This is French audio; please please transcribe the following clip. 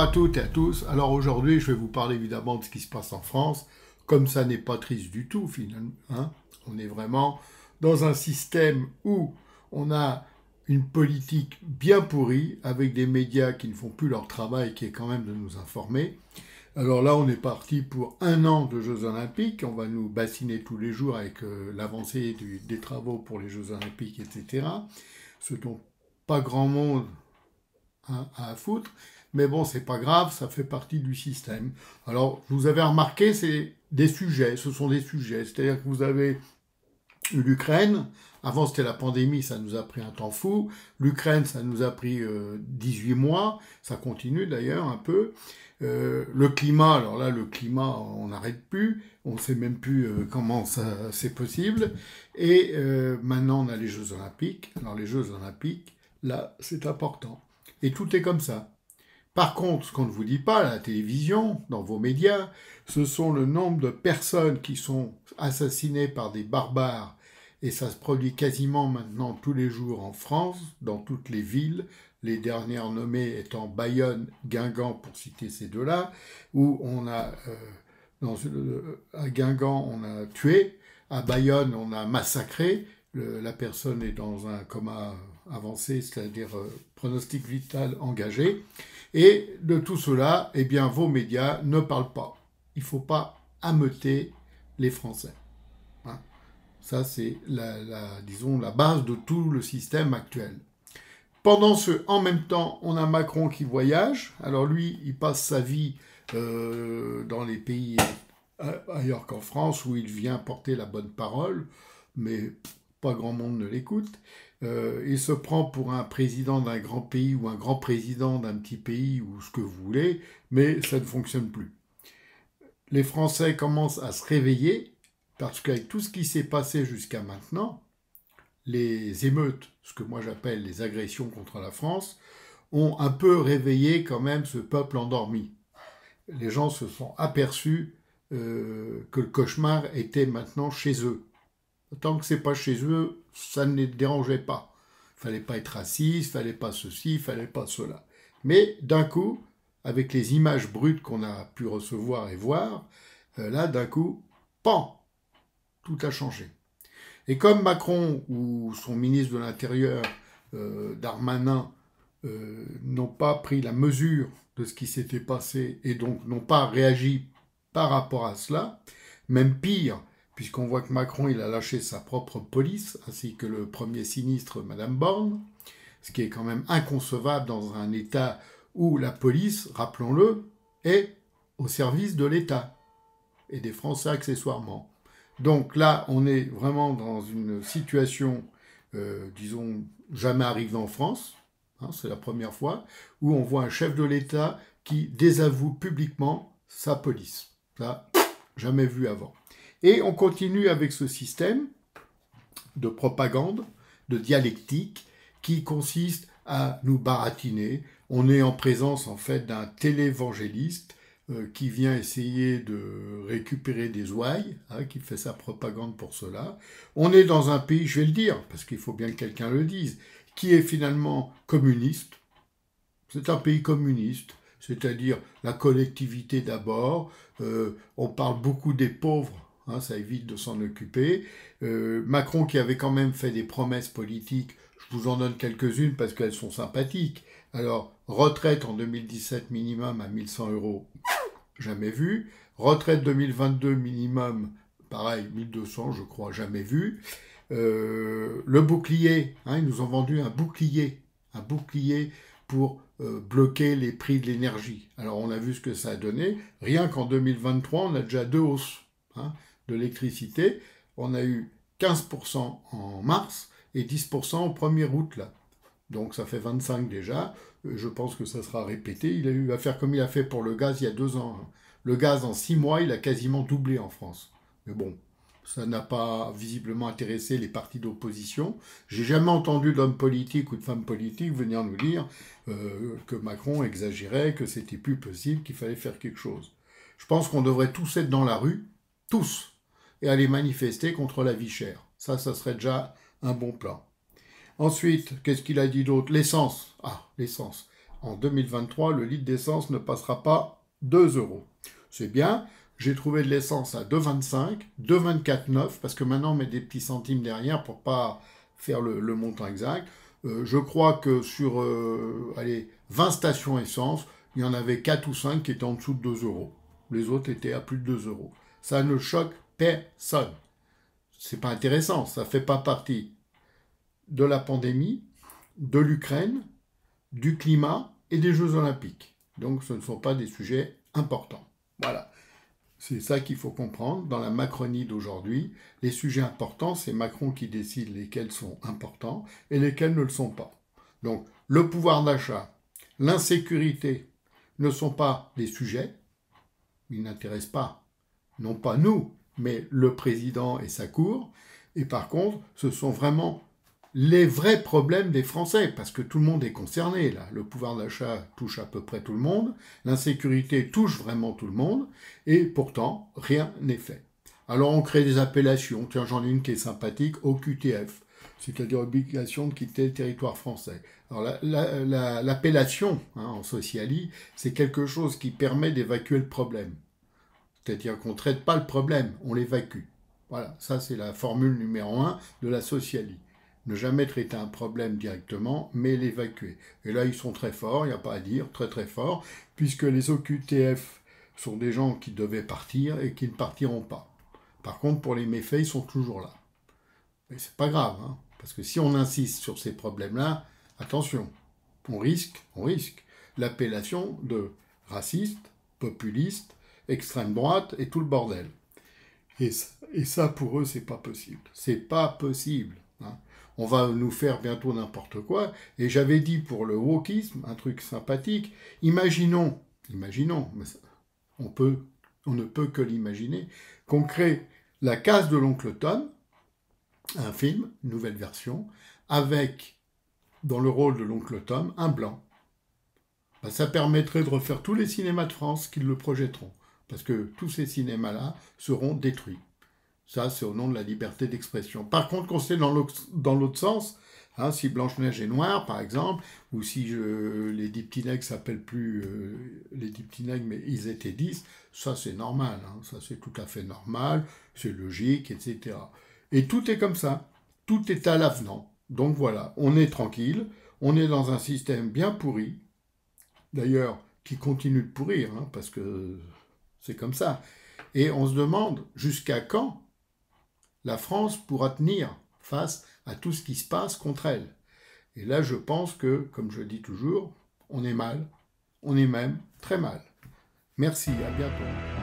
à toutes et à tous. Alors aujourd'hui, je vais vous parler évidemment de ce qui se passe en France, comme ça n'est pas triste du tout finalement. Hein. on est vraiment dans un système où on a une politique bien pourrie, avec des médias qui ne font plus leur travail, qui est quand même de nous informer. Alors là, on est parti pour un an de Jeux Olympiques. On va nous bassiner tous les jours avec euh, l'avancée des travaux pour les Jeux Olympiques, etc. Ce dont pas grand monde hein, a à foutre mais bon, c'est pas grave, ça fait partie du système. Alors, vous avez remarqué, c'est des sujets, ce sont des sujets, c'est-à-dire que vous avez l'Ukraine, avant c'était la pandémie, ça nous a pris un temps fou, l'Ukraine, ça nous a pris 18 euh, mois, ça continue d'ailleurs un peu, euh, le climat, alors là, le climat, on n'arrête plus, on ne sait même plus euh, comment c'est possible. Et maintenant, on a les Jeux Olympiques. Alors, les Jeux Olympiques, là, c'est important. Et tout est comme ça. Par contre, ce qu'on ne vous dit pas à la télévision, dans vos médias, ce sont le nombre de personnes qui sont assassinées par des barbares, et ça se produit quasiment maintenant tous les jours en France, dans toutes les villes, les dernières nommées étant Bayonne, Guingamp, pour citer ces deux-là, où on a, euh, euh, à Guingamp, on a tué, à Bayonne, on a massacré, la personne est dans un coma Avancé, c'est-à-dire euh, pronostic vital engagé. Et de tout cela, eh bien, vos médias ne parlent pas. Il ne faut pas ameuter les Français. Hein. Ça, c'est la, disons, la base de tout le système actuel. Pendant ce, en même temps, on a Macron qui voyage. Alors lui, il passe sa vie euh, dans les pays euh, ailleurs qu'en France où il vient porter la bonne parole, mais pas grand monde ne l'écoute. Euh, il se prend pour un président d'un grand pays ou un grand président d'un petit pays ou ce que vous voulez, mais ça ne fonctionne plus. Les Français commencent à se réveiller parce qu'avec tout ce qui s'est passé jusqu'à maintenant, les émeutes, ce que moi j'appelle les agressions contre la France, ont un peu réveillé quand même ce peuple endormi. Les gens se sont aperçus euh, que le cauchemar était maintenant chez eux. Tant que c'est pas chez eux, ça ne les dérangeait pas. Il Fallait pas être raciste, fallait pas ceci, il fallait pas cela. Mais d'un coup, avec les images brutes qu'on a pu recevoir et voir, euh, là, d'un coup, pan, tout a changé. Et comme Macron ou son ministre de l'Intérieur, euh, Darmanin, euh, n'ont pas pris la mesure de ce qui s'était passé et donc n'ont pas réagi par rapport à cela, même pire, puisqu'on voit que Macron il a lâché sa propre police, ainsi que le premier sinistre, Madame Borne, ce qui est quand même inconcevable dans un État où la police, rappelons-le, est au service de l'État et des Français accessoirement. Donc là, on est vraiment dans une situation, euh, disons, jamais arrivée en France, hein, c'est la première fois, où on voit un chef de l'État qui désavoue publiquement sa police. Ça, jamais vu avant. Et on continue avec ce système de propagande, de dialectique, qui consiste à nous baratiner. On est en présence en fait d'un télévangéliste euh, qui vient essayer de récupérer des ouailles, hein, qui fait sa propagande pour cela. On est dans un pays, je vais le dire, parce qu'il faut bien que quelqu'un le dise, qui est finalement communiste. C'est un pays communiste, c'est-à-dire la collectivité d'abord. Euh, on parle beaucoup des pauvres Hein, ça évite de s'en occuper. Euh, Macron qui avait quand même fait des promesses politiques, je vous en donne quelques-unes parce qu'elles sont sympathiques. Alors, retraite en 2017 minimum à 1100 euros, jamais vu. Retraite 2022 minimum, pareil, 1200, je crois, jamais vu. Euh, le bouclier, hein, ils nous ont vendu un bouclier, un bouclier pour euh, bloquer les prix de l'énergie. Alors on a vu ce que ça a donné. Rien qu'en 2023, on a déjà deux hausses. Hein de l'électricité. On a eu 15% en mars et 10% au 1er août là. Donc ça fait 25 déjà. Euh, je pense que ça sera répété. Il a eu à faire comme il a fait pour le gaz il y a deux ans. Hein. Le gaz en six mois, il a quasiment doublé en France. Mais bon, ça n'a pas visiblement intéressé les partis d'opposition. J'ai jamais entendu d'homme politique ou de femme politique venir nous dire euh, que Macron exagérait, que c'était plus possible, qu'il fallait faire quelque chose. Je pense qu'on devrait tous être dans la rue, tous, et aller manifester contre la vie chère. Ça, ça serait déjà un bon plan. Ensuite, qu'est-ce qu'il a dit d'autre L'essence. Ah, l'essence. En 2023, le litre d'essence ne passera pas 2 euros. C'est bien. J'ai trouvé de l'essence à 2,25, 2,24,9, parce que maintenant on met des petits centimes derrière pour pas faire le, montant exact. Euh, je crois que sur 20 euh, stations essence, il y en avait 4 ou 5 qui étaient en dessous de 2 euros. Les autres étaient à plus de 2 euros. Ça ne choque personne. C'est pas intéressant, ça fait pas partie de la pandémie, de l'Ukraine, du climat et des Jeux Olympiques. Donc ce ne sont pas des sujets importants. Voilà. C'est ça qu'il faut comprendre. Dans la Macronie d'aujourd'hui, les sujets importants, c'est Macron qui décide lesquels sont importants et lesquels ne le sont pas. Donc le pouvoir d'achat, l'insécurité ne sont pas des sujets. Ils n'intéressent pas. Non pas nous, mais le président et sa cour. Et par contre, ce sont vraiment les vrais problèmes des Français, parce que tout le monde est concerné là. Le pouvoir d'achat touche à peu près tout le monde, l'insécurité touche vraiment tout le monde, et pourtant, rien n'est fait. Alors on crée des appellations, tiens j'en ai une qui est sympathique, OQTF, c'est-à-dire obligation de quitter le territoire français. Alors l'appellation hein, en socialie, c'est quelque chose qui permet d'évacuer le problème c'est-à-dire qu'on ne traite pas le problème, on l'évacue. Voilà, ça c'est la formule numéro un de la socialie. Ne jamais traiter un problème directement, mais l'évacuer. Et là, ils sont très forts, il n'y a pas à dire, très très forts, puisque les OQTF sont des gens qui devaient partir et qui ne partiront pas. Par contre, pour les méfaits, ils sont toujours là. Mais n'est pas grave, hein, parce que si on insiste sur ces problèmes-là, attention, on risque, on risque l'appellation de raciste, populiste, extrême droite et tout le bordel. Et ça, pour eux, c'est pas possible. C'est pas possible. Hein. On va nous faire bientôt n'importe quoi. Et j'avais dit pour le wokisme, un truc sympathique, imaginons, imaginons, on, peut, on ne peut que l'imaginer, qu'on crée la case de l'oncle Tom, un film, nouvelle version, avec, dans le rôle de l'oncle Tom, un blanc. Bah, ça permettrait de refaire tous les cinémas de France qui le projetteront parce que tous ces cinémas-là seront détruits. Ça, c'est au nom de la liberté d'expression. Par contre, quand c'est dans l'autre sens, hein, si Blanche-Neige est noire, par exemple, ou si je, les dix s'appellent plus euh, les dix mais ils étaient dix, ça c'est normal, hein. ça c'est tout à fait normal, c'est logique, etc. Et tout est comme ça, tout est à l'avenant. Donc voilà, on est tranquille, on est dans un système bien pourri, d'ailleurs qui continue de pourrir, hein, parce que c'est comme ça. Et on se demande jusqu'à quand la France pourra tenir face à tout ce qui se passe contre elle. Et là, je pense que, comme je dis toujours, on est mal, on est même très mal. Merci, à bientôt.